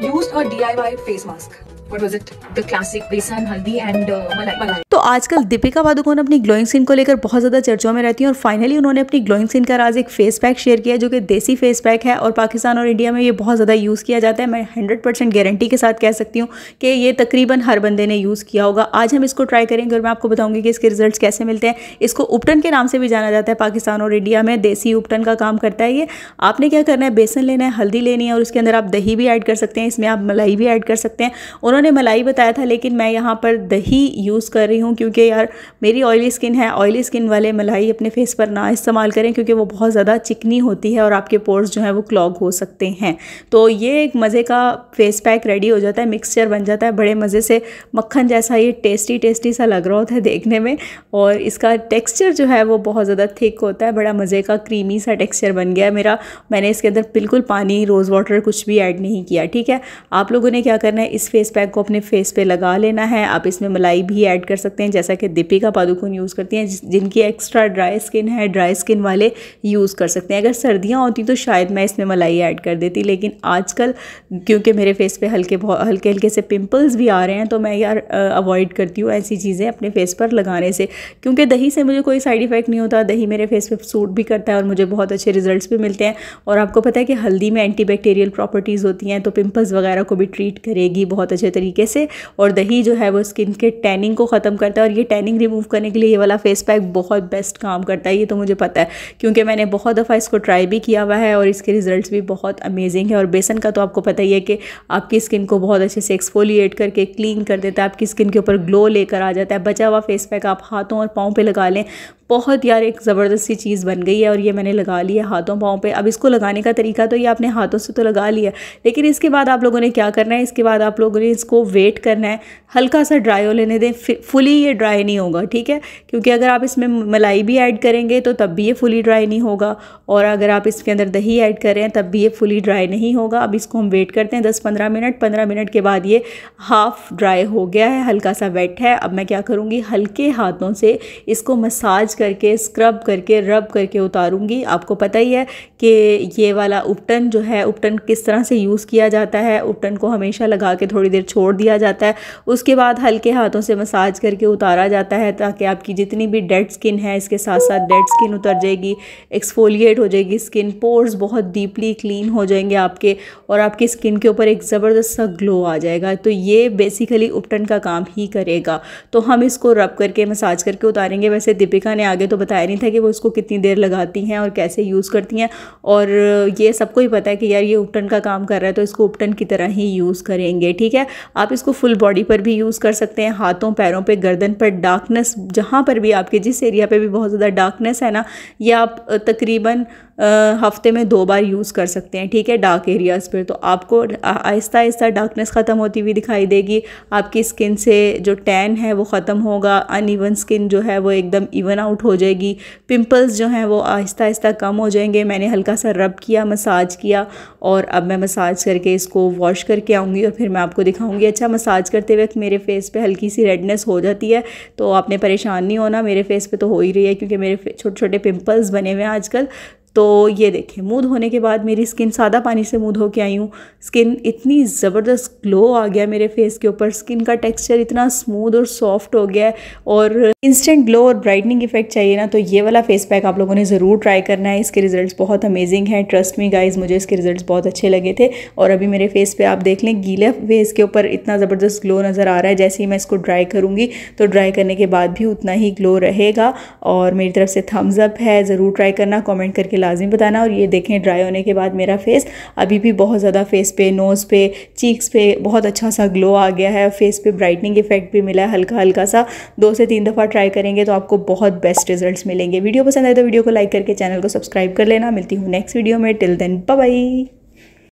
used a DIY face mask. Uh, तो आजकल दीपिका पादुकोण अपनी ग्लोइंग स्किन को लेकर बहुत ज़्यादा चर्चाओं में रहती हैं और फाइनली उन्होंने अपनी ग्लोइंग स्किन का राज एक फेस पैक शेयर किया जो कि देसी फेस पैक है और पाकिस्तान और इंडिया में ये बहुत ज़्यादा यूज़ किया जाता है मैं हंड्रेड परसेंट गारंटी के साथ कह सकती हूँ कि ये तकरीबन हर बंदे ने यूज़ किया होगा आज हम इसको ट्राई करेंगे और मैं आपको बताऊंगी कि इसके रिजल्ट कैसे मिलते हैं इसको उपटन के नाम से भी जाना जाता है पाकिस्तान और इंडिया में देसी उपटन का काम करता है ये आपने क्या करना है बेसन लेना है हल्दी लेनी है और उसके अंदर आप दही भी ऐड कर सकते हैं इसमें आप मलाई भी ऐड कर सकते हैं उन्होंने उन्होंने मलाई बताया था लेकिन मैं यहाँ पर दही यूज़ कर रही हूँ क्योंकि यार मेरी ऑयली स्किन है ऑयली स्किन वाले मलाई अपने फेस पर ना इस्तेमाल करें क्योंकि वो बहुत ज़्यादा चिकनी होती है और आपके पोर्स जो हैं वो क्लॉग हो सकते हैं तो ये एक मज़े का फेस पैक रेडी हो जाता है मिक्सचर बन जाता है बड़े मज़े से मक्खन जैसा ये टेस्टी टेस्टी सा लग रहा होता है देखने में और इसका टेक्स्चर जो है वो बहुत ज़्यादा थिक होता है बड़ा मज़े का क्रीमी सा टेक्स्चर बन गया मेरा मैंने इसके अंदर बिल्कुल पानी रोज़ वाटर कुछ भी ऐड नहीं किया ठीक है आप लोगों ने क्या करना है इस फेस पैक पैक को अपने फेस पे लगा लेना है आप इसमें मलाई भी ऐड कर सकते हैं जैसा कि दीपिका पादुकोन यूज़ करती हैं जिनकी एक्स्ट्रा ड्राई स्किन है ड्राई स्किन वाले यूज़ कर सकते हैं अगर सर्दियाँ होती तो शायद मैं इसमें मलाई ऐड कर देती लेकिन आजकल क्योंकि मेरे फेस पर हल्के हल्के हल्के से पिम्पल्स भी आ रहे हैं तो मैं यार अवॉइड करती हूँ ऐसी चीज़ें अपने फेस पर लगाने से क्योंकि दही से मुझे कोई साइड इफ़ेक्ट नहीं होता दही मेरे फेस पे सूट भी करता है और मुझे बहुत अच्छे रिजल्ट्स भी मिलते हैं और आपको पता है कि हल्दी में एंटीबैक्टीरियल प्रॉपर्टीज़ होती हैं तो पिंपल्स वगैरह को भी ट्रीट करेगी बहुत अच्छे तरीके से और दही जो है वो स्किन के टैनिंग को ख़त्म करता है और ये टैनिंग रिमूव करने के लिए ये वाला फेस पैक बहुत बेस्ट काम करता है ये तो मुझे पता है क्योंकि मैंने बहुत दफ़ा इसको ट्राई भी किया हुआ है और इसके रिजल्ट भी बहुत अमेजिंग है और बेसन का तो आपको पता ही है कि आपकी स्किन को बहुत अच्छे से एक्सफोलिएट करके क्लीन कर देता है आपकी स्किन के ऊपर ग्लो लेकर आ जाता है बचा हुआ फेस पैक आप हाथों और पाँव पर लगा लें बहुत यार एक ज़बरदस्त सी चीज़ बन गई है और ये मैंने लगा लिया हाथों पाँव पे अब इसको लगाने का तरीका तो ये आपने हाथों से तो लगा लिया लेकिन इसके बाद आप लोगों ने क्या करना है इसके बाद आप लोगों ने इसको वेट करना है हल्का सा ड्राई हो लेने दें फुली ये ड्राई नहीं होगा ठीक है क्योंकि अगर आप इसमें मलाई भी ऐड करेंगे तो तब भी ये फुली ड्राई नहीं होगा और अगर आप इसके अंदर दही ऐड करें तब भी ये फुली ड्राई नहीं होगा अब इसको हम वेट करते हैं दस पंद्रह मिनट पंद्रह मिनट के बाद ये हाफ़ ड्राई हो गया है हल्का सा वेट है अब मैं क्या करूँगी हल्के हाथों से इसको मसाज करके स्क्रब करके रब करके उतारूंगी आपको पता ही है कि ये वाला उपटन जो है उपटन किस तरह से यूज़ किया जाता है उपटन को हमेशा लगा के थोड़ी देर छोड़ दिया जाता है उसके बाद हल्के हाथों से मसाज करके उतारा जाता है ताकि आपकी जितनी भी डेड स्किन है इसके साथ साथ डेड स्किन उतर जाएगी एक्सफोलिएट हो जाएगी स्किन पोर्स बहुत डीपली क्लीन हो जाएंगे आपके और आपकी स्किन के ऊपर एक ज़बरदस्त सा ग्लो आ जाएगा तो ये बेसिकली उपटन का काम ही करेगा तो हम इसको रब करके मसाज करके उतारेंगे वैसे दीपिका ने मैंने आगे तो बताया नहीं था कि वो इसको कितनी देर लगाती हैं और कैसे यूज़ करती हैं और ये सबको ही पता है कि यार ये उपटन का काम कर रहा है तो इसको उपटन की तरह ही यूज़ करेंगे ठीक है आप इसको फुल बॉडी पर भी यूज़ कर सकते हैं हाथों पैरों पर गर्दन पर डार्कनेस जहाँ पर भी आपके जिस एरिया पर भी बहुत ज़्यादा डार्कनेस है ना ये आप तकरीबन हफ्ते में दो बार यूज़ कर सकते हैं ठीक है डार्क एरियाज़ पर तो आपको आहिस्ता आहिस्ता डार्कनेस ख़त्म होती हुई दिखाई देगी आपकी स्किन से जो टैन है वो ख़त्म होगा अनइवन स्किन जो है वो एकदम इवन आउट आउट हो जाएगी पिंपल्स जो हैं वो आहिस्ता आहिस्ता कम हो जाएंगे मैंने हल्का सा रब किया मसाज किया और अब मैं मसाज करके इसको वॉश करके आऊँगी और फिर मैं आपको दिखाऊँगी अच्छा मसाज करते वक्त मेरे फेस पर हल्की सी रेडनेस हो जाती है तो आपने परेशान नहीं होना मेरे फेस पर तो हो ही रही है क्योंकि मेरे छोटे छोटे पिम्पल्स बने हुए हैं आजकल तो ये देखिए मुँह धोने के बाद मेरी स्किन सादा पानी से मुँह धो के आई हूँ स्किन इतनी ज़बरदस्त ग्लो आ गया मेरे फेस के ऊपर स्किन का टेक्सचर इतना स्मूथ और सॉफ्ट हो गया है और इंस्टेंट ग्लो और ब्राइटनिंग इफेक्ट चाहिए ना तो ये वाला फेस पैक आप लोगों ने ज़रूर ट्राई करना है इसके रिजल्ट बहुत अमेजिंग है ट्रस्ट मी गाइज मुझे इसके रिजल्ट बहुत अच्छे लगे थे और अभी मेरे फेस पर आप देख लें गीले फेस के ऊपर इतना ज़बरदस्त ग्लो नज़र आ रहा है जैसे ही मैं इसको ड्राई करूँगी तो ड्राई करने के बाद भी उतना ही ग्लो रहेगा और मेरी तरफ से थम्सअप है ज़रूर ट्राई करना कॉमेंट करके लाजमी बताना और ये देखें ड्राई होने के बाद मेरा फेस अभी भी बहुत ज़्यादा फेस पे नोज़ पे चीक्स पे बहुत अच्छा सा ग्लो आ गया है फेस पे ब्राइटनिंग इफेक्ट भी मिला है हल्का हल्का सा दो से तीन दफ़ा ट्राई करेंगे तो आपको बहुत बेस्ट रिजल्ट मिलेंगे वीडियो पसंद आए तो वीडियो को लाइक करके चैनल को सब्सक्राइब कर लेना मिलती हूँ नेक्स्ट वीडियो में टिल देन बाई